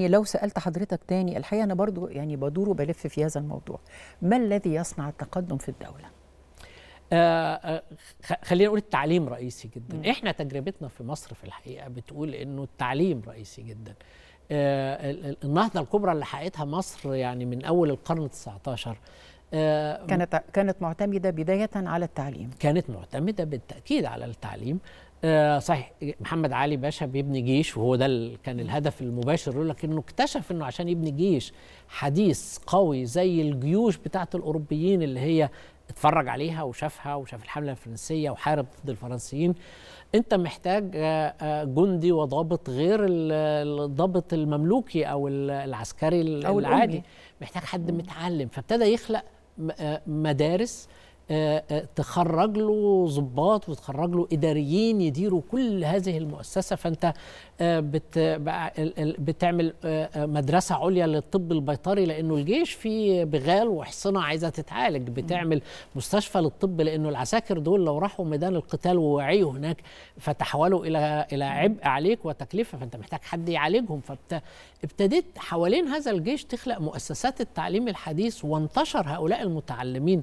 يعني لو سألت حضرتك تاني الحقيقة أنا برضو يعني بدور وبلف في هذا الموضوع ما الذي يصنع التقدم في الدولة؟ آه, آه، خلينا نقول التعليم رئيسي جدا م. احنا تجربتنا في مصر في الحقيقة بتقول انه التعليم رئيسي جدا آه النهضة الكبرى اللي حققتها مصر يعني من أول القرن 19 آه، كانت كانت معتمدة بداية على التعليم كانت معتمدة بالتأكيد على التعليم آه، صحيح محمد علي باشا بيبني جيش وهو ده كان الهدف المباشر لكنه اكتشف انه عشان يبني جيش حديث قوي زي الجيوش بتاعه الاوروبيين اللي هي اتفرج عليها وشافها وشاف الحمله الفرنسيه وحارب ضد الفرنسيين انت محتاج آه، آه، جندي وضابط غير الضابط المملوكي او العسكري أو العادي الأمي. محتاج حد متعلم فابتدى يخلق مدارس آه، آه، تخرج له ضباط وتخرج له اداريين يديروا كل هذه المؤسسه فانت آه، بتعمل مدرسه عليا للطب البيطري لانه الجيش فيه بغال وحصنه عايزه تتعالج بتعمل مستشفى للطب لانه العساكر دول لو راحوا ميدان القتال ووعيوا هناك فتحولوا الى الى عبء عليك وتكلفه فانت محتاج حد يعالجهم فابتديت حوالين هذا الجيش تخلق مؤسسات التعليم الحديث وانتشر هؤلاء المتعلمين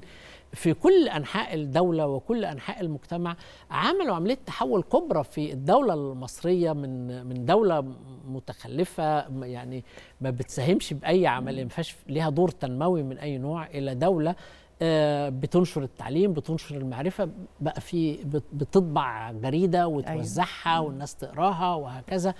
في كل انحاء الدوله وكل انحاء المجتمع عملوا عمليه تحول كبرى في الدوله المصريه من من دوله متخلفه يعني ما بتساهمش باي عمليه ما ليها دور تنموي من اي نوع الى دوله آه، بتنشر التعليم بتنشر المعرفة بقى في بتطبع جريدة وتوزعها أيوة. والناس تقراها وهكذا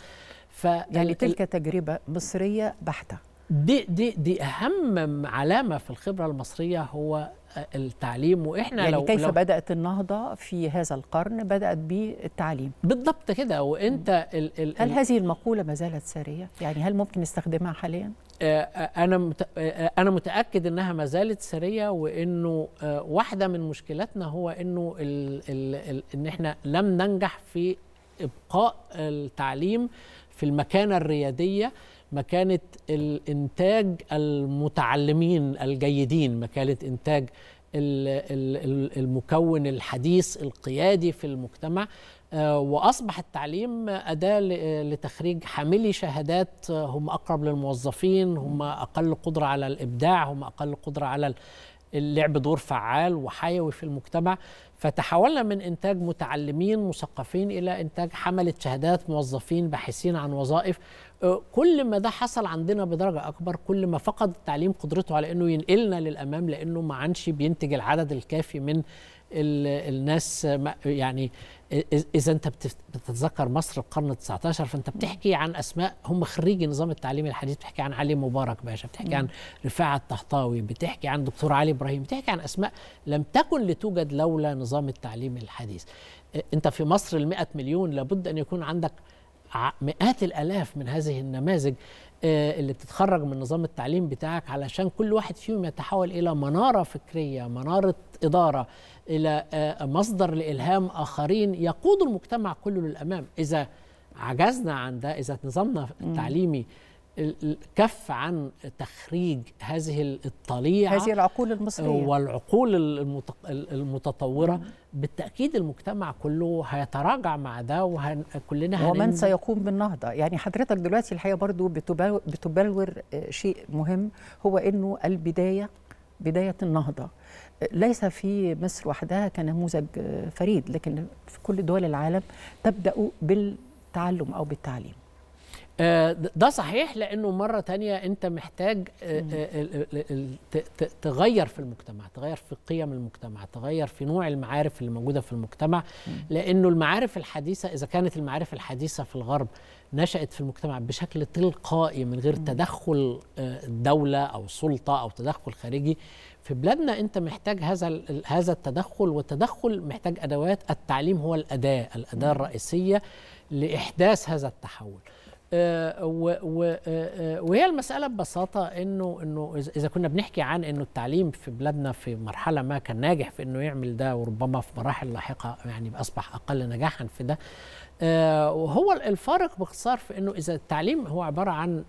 ف يعني تلك تجربة مصرية بحتة دي دي دي اهم علامه في الخبره المصريه هو آه، التعليم واحنا يعني لو كيف لو بدات النهضه في هذا القرن بدات بالتعليم بالضبط كده وانت ال ال هل هذه المقوله ما زالت ساريه يعني هل ممكن نستخدمها حاليا آه، آه، انا انا متاكد انها ما زالت ساريه وانه واحده من مشكلتنا هو انه ال... ال... ال... ان احنا لم ننجح في ابقاء التعليم في المكانه الرياديه مكانه الانتاج المتعلمين الجيدين مكانه انتاج المكون الحديث القيادي في المجتمع آه، واصبح التعليم اداه لتخريج حاملي شهادات آه، هم اقرب للموظفين هم اقل قدره على الابداع هم اقل قدره على اللعب دور فعال وحيوي في المجتمع فتحولنا من إنتاج متعلمين مثقفين إلى إنتاج حملة شهادات موظفين باحثين عن وظائف أه، كل ما ده حصل عندنا بدرجة أكبر كل ما فقد التعليم قدرته على أنه ينقلنا للأمام لأنه ما عنش بينتج العدد الكافي من الناس يعني اذا انت بتتذكر مصر القرن ال19 فانت بتحكي عن اسماء هم خريجي نظام التعليم الحديث بتحكي عن علي مبارك باشا بتحكي عن رفاعه الطهطاوي بتحكي عن دكتور علي ابراهيم بتحكي عن اسماء لم تكن لتوجد لولا نظام التعليم الحديث انت في مصر ال100 مليون لابد ان يكون عندك مئات الالاف من هذه النماذج آه، اللي بتتخرج من نظام التعليم بتاعك علشان كل واحد فيهم يتحول الى مناره فكريه مناره اداره الى آه، مصدر لالهام اخرين يقودوا المجتمع كله للامام اذا عجزنا عن ده اذا نظامنا التعليمي الكف عن تخريج هذه الطليعه هذه العقول المصريه آه، والعقول المتطوره بالتاكيد المجتمع كله هيتراجع مع ده وكلنا ومن سيقوم بالنهضه يعني حضرتك دلوقتي الحقيقه برضو بتبلور آه، شيء مهم هو انه البدايه بدايه النهضه آه، ليس في مصر وحدها كنموذج فريد لكن في كل دول العالم تبدا بالتعلم او بالتعليم آه، ده صحيح لانه مره تانية انت محتاج آه، آه، تغير في المجتمع تغير في قيم المجتمع تغير في نوع المعارف اللي موجوده في المجتمع لانه المعارف الحديثه اذا كانت المعارف الحديثه في الغرب نشأت في المجتمع بشكل تلقائي من غير تدخل دولة أو سلطة أو تدخل خارجي في بلادنا أنت محتاج هذا هذا التدخل والتدخل محتاج أدوات التعليم هو الأداة الأداة الرئيسية لإحداث هذا التحول آه، آه، آه، وهي المسألة ببساطة إنه إنه إذا كنا بنحكي عن إنه التعليم في بلادنا في مرحلة ما كان ناجح في إنه يعمل ده وربما في مراحل لاحقة يعني أصبح أقل نجاحا في ده وهو الفارق باختصار في إنه إذا التعليم هو عبارة عن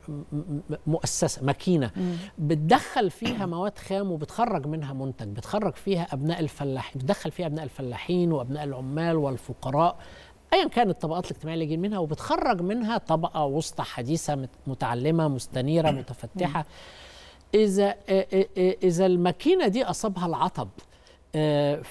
مؤسسة ماكينة بتدخل فيها مواد خام وبتخرج منها منتج بتخرج فيها أبناء الفلاحين بتدخل فيها أبناء الفلاحين وأبناء العمال والفقراء ايا كانت الطبقات الاجتماعيه اللي جايين منها وبتخرج منها طبقه وسطى حديثه متعلمه مستنيره متفتحه اذا اذا الماكينه دي اصابها العطب آه،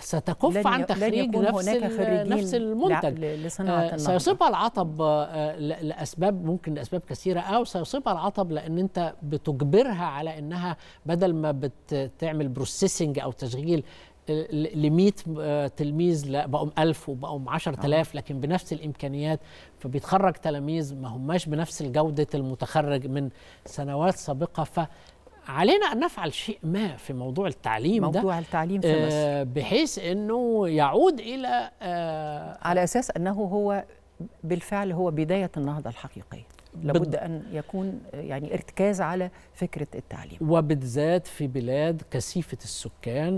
فستكف عن تخريج نفس نفس المنتج آه، سيصيبها العطب آه، لاسباب ممكن لاسباب كثيره او سيصيبها العطب لان انت بتجبرها على انها بدل ما بتعمل بروسيسنج او تشغيل ل 100 آه، تلميذ لا بقوا 1000 وبقوا 10000 آه. لكن بنفس الامكانيات فبيتخرج تلاميذ ما هماش بنفس الجوده المتخرج من سنوات سابقه ف علينا ان نفعل شيء ما في موضوع التعليم موضوع ده موضوع التعليم في آه، مصر بحيث انه يعود الى على اساس انه هو بالفعل هو بدايه النهضه الحقيقيه لابد ان يكون يعني ارتكاز على فكره التعليم وبالذات في بلاد كثيفه السكان